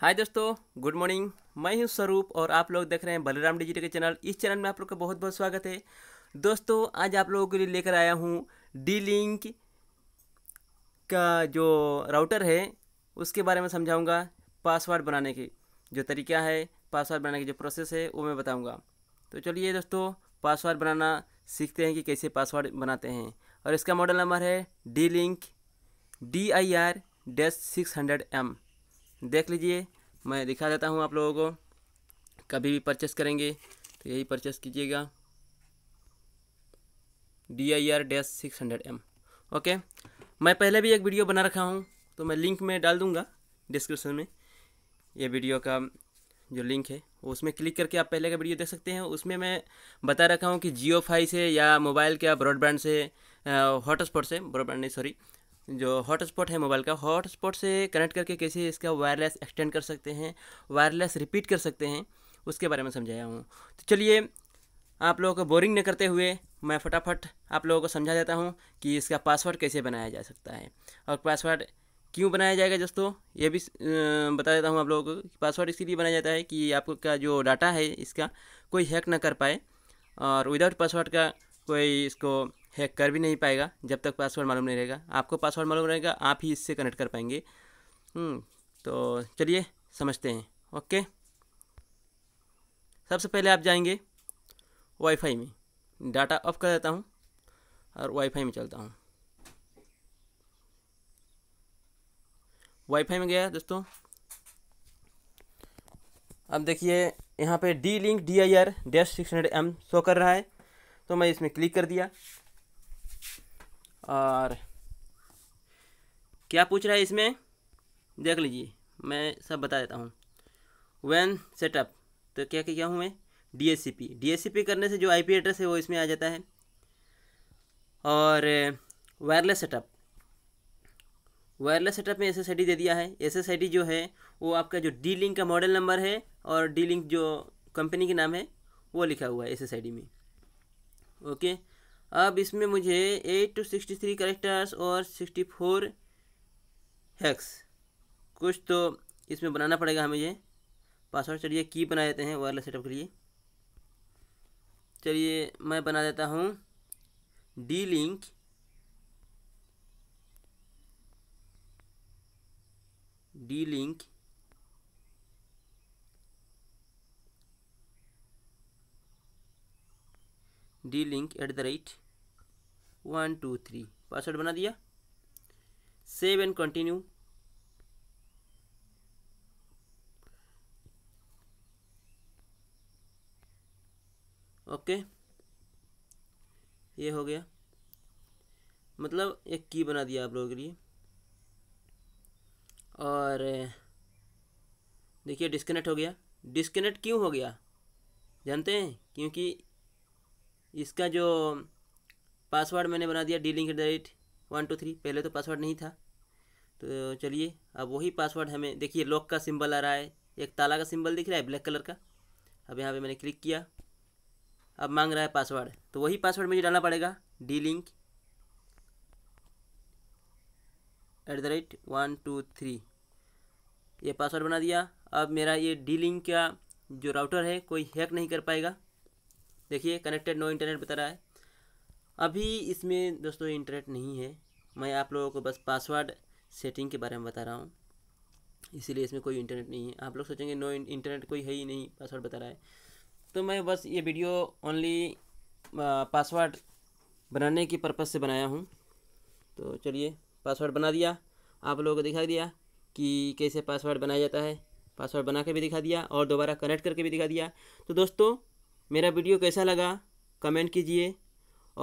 हाय दोस्तों good morning मैं हूं स्वरूप और आप लोग देख रहे हैं बलराम डिजिटल के चैनल इस चैनल में आप लोग का बहुत बहुत स्वागत है दोस्तों आज आप लोगों के लिए लेकर आया हूं डी लिंक का जो राउटर है उसके बारे में समझाऊंगा पासवर्ड बनाने के जो तरीका है पासवर्ड बनाने की जो प्रोसेस है वो मैं बताऊँगा तो चलिए दोस्तों पासवर्ड बनाना सीखते हैं कि कैसे पासवर्ड बनाते हैं और इसका मॉडल नंबर है D link D I R dash six hundred M देख लीजिए मैं दिखा देता हूँ आप लोगों को कभी भी परचेस करेंगे तो यही परचेस कीजिएगा D I R dash six hundred M okay मैं पहले भी एक वीडियो बना रखा हूँ तो मैं लिंक में डाल दूँगा डिस्क्रिप्शन में ये वीडियो का जो लिंक है उसमें क्लिक करके आप पहले का वीडियो देख सकते हैं उसमें मैं बता रखा हूँ कि जियो फाई से या मोबाइल के ब्रॉडबैंड से हॉटस्पॉट से ब्रॉडबैंड नहीं सॉरी जो हॉटस्पॉट है मोबाइल का हॉटस्पॉट से कनेक्ट करके कैसे इसका वायरलेस एक्सटेंड कर सकते हैं वायरलेस रिपीट कर सकते हैं उसके बारे में समझाया हूँ तो चलिए आप लोगों को बोरिंग न करते हुए मैं फटाफट आप लोगों को समझा देता हूँ कि इसका पासवर्ड कैसे बनाया जा सकता है और पासवर्ड क्यों बनाया जाएगा दोस्तों ये भी बता देता हूँ आप लोगों को पासवर्ड इसीलिए बनाया जाता है कि आपको का जो डाटा है इसका कोई हैक ना कर पाए और विदाउट पासवर्ड का कोई इसको हैक कर भी नहीं पाएगा जब तक पासवर्ड मालूम नहीं रहेगा आपको पासवर्ड मालूम रहेगा आप ही इससे कनेक्ट कर पाएंगे हम्म, तो चलिए समझते हैं ओके सबसे पहले आप जाएंगे वाईफाई में डाटा ऑफ कर देता हूँ और वाईफाई में चलता हूँ वाईफाई में गया दोस्तों अब देखिए यहाँ पे D link D I R dash six hundred M show कर रहा है तो मैं इसमें क्लिक कर दिया और क्या पूछ रहा है इसमें देख लीजिए मैं सब बता देता हूँ वैन सेटअप तो क्या क्या, क्या हूँ मैं डीएससीपी डीएससीपी करने से जो आईपी एड्रेस है वो इसमें आ जाता है और वायरलेस सेटअप वायरलेस सेटअप में एस दे दिया है एस जो है वो आपका जो डी लिंक का मॉडल नंबर है और डी लिंक जो कंपनी के नाम है वो लिखा हुआ है एस में ओके अब इसमें मुझे eight to sixty three characters और सिक्सटी फोर हैक्स कुछ तो इसमें बनाना पड़ेगा हमें ये पासवर्ड चलिए की बना देते हैं वायरलेस सेटअप के लिए चलिए मैं बना देता हूँ D link D link D link at the rate one two three password बना दिया सेव एंड कंटिन्यू ओके ये हो गया मतलब एक की बना दिया आप लोगों के लिए और देखिए डिस्कनेक्ट हो गया डिस्कनेक्ट क्यों हो गया जानते हैं क्योंकि इसका जो पासवर्ड मैंने बना दिया D link at the rate one two three पहले तो पासवर्ड नहीं था तो चलिए अब वही पासवर्ड हमें देखिए लॉक का सिंबल आ रहा है एक ताला का सिंबल दिख रहा है ब्लैक कलर का अब यहाँ पे मैंने क्लिक किया अब मांग रहा है पासवर्ड तो वही पासवर्ड मुझे डालना पड़ेगा D link at the rate one two three ये पासवर्ड बना दिया अब मेरा ये डी लिंक का जो राउटर है कोई हैक नहीं कर पाएगा देखिए कनेक्टेड नो इंटरनेट बता रहा है अभी इसमें दोस्तों इंटरनेट नहीं है मैं आप लोगों को बस पासवर्ड सेटिंग के बारे में बता रहा हूँ इसीलिए इसमें कोई इंटरनेट नहीं है आप लोग सोचेंगे नो इंटरनेट कोई है ही नहीं पासवर्ड बता रहा है तो मैं बस ये वीडियो ओनली पासवर्ड बनाने के पर्पज़ से बनाया हूँ तो चलिए पासवर्ड बना दिया आप लोगों को दिखा दिया कि कैसे पासवर्ड बनाया जाता है पासवर्ड बना के भी दिखा दिया और दोबारा कनेक्ट करके भी दिखा दिया तो दोस्तों मेरा वीडियो कैसा लगा कमेंट कीजिए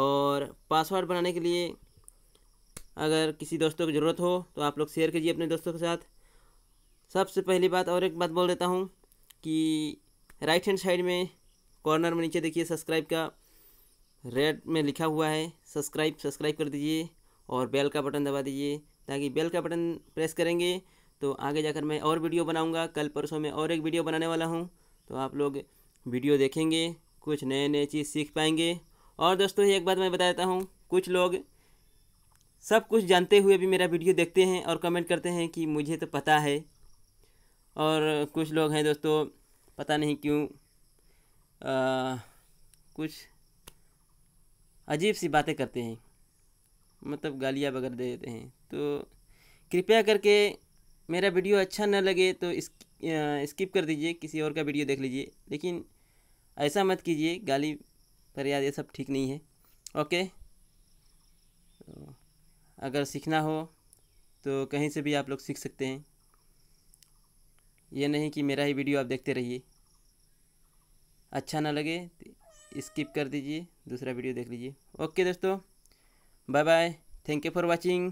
और पासवर्ड बनाने के लिए अगर किसी दोस्तों की ज़रूरत हो तो आप लोग शेयर कीजिए अपने दोस्तों के साथ सबसे पहली बात और एक बात बोल देता हूँ कि राइट हैंड साइड में कॉर्नर में नीचे देखिए सब्सक्राइब का रेड में लिखा हुआ है सब्सक्राइब सब्सक्राइब कर दीजिए और बेल का बटन दबा दीजिए ताकि बेल का बटन प्रेस करेंगे तो आगे जाकर मैं और वीडियो बनाऊंगा कल परसों में और एक वीडियो बनाने वाला हूं तो आप लोग वीडियो देखेंगे कुछ नए नए चीज़ सीख पाएंगे और दोस्तों एक बात मैं बता देता हूँ कुछ लोग सब कुछ जानते हुए भी मेरा वीडियो देखते हैं और कमेंट करते हैं कि मुझे तो पता है और कुछ लोग हैं दोस्तों पता नहीं क्यों कुछ अजीब सी बातें करते हैं मतलब गालियाँ वगैरह दे देते हैं तो कृपया करके मेरा वीडियो अच्छा ना लगे तो इस स्किप कर दीजिए किसी और का वीडियो देख लीजिए लेकिन ऐसा मत कीजिए गाली फरियाद ये सब ठीक नहीं है ओके तो अगर सीखना हो तो कहीं से भी आप लोग सीख सकते हैं ये नहीं कि मेरा ही वीडियो आप देखते रहिए अच्छा ना लगे तो स्किप कर दीजिए दूसरा वीडियो देख लीजिए ओके दोस्तों bye bye thank you for watching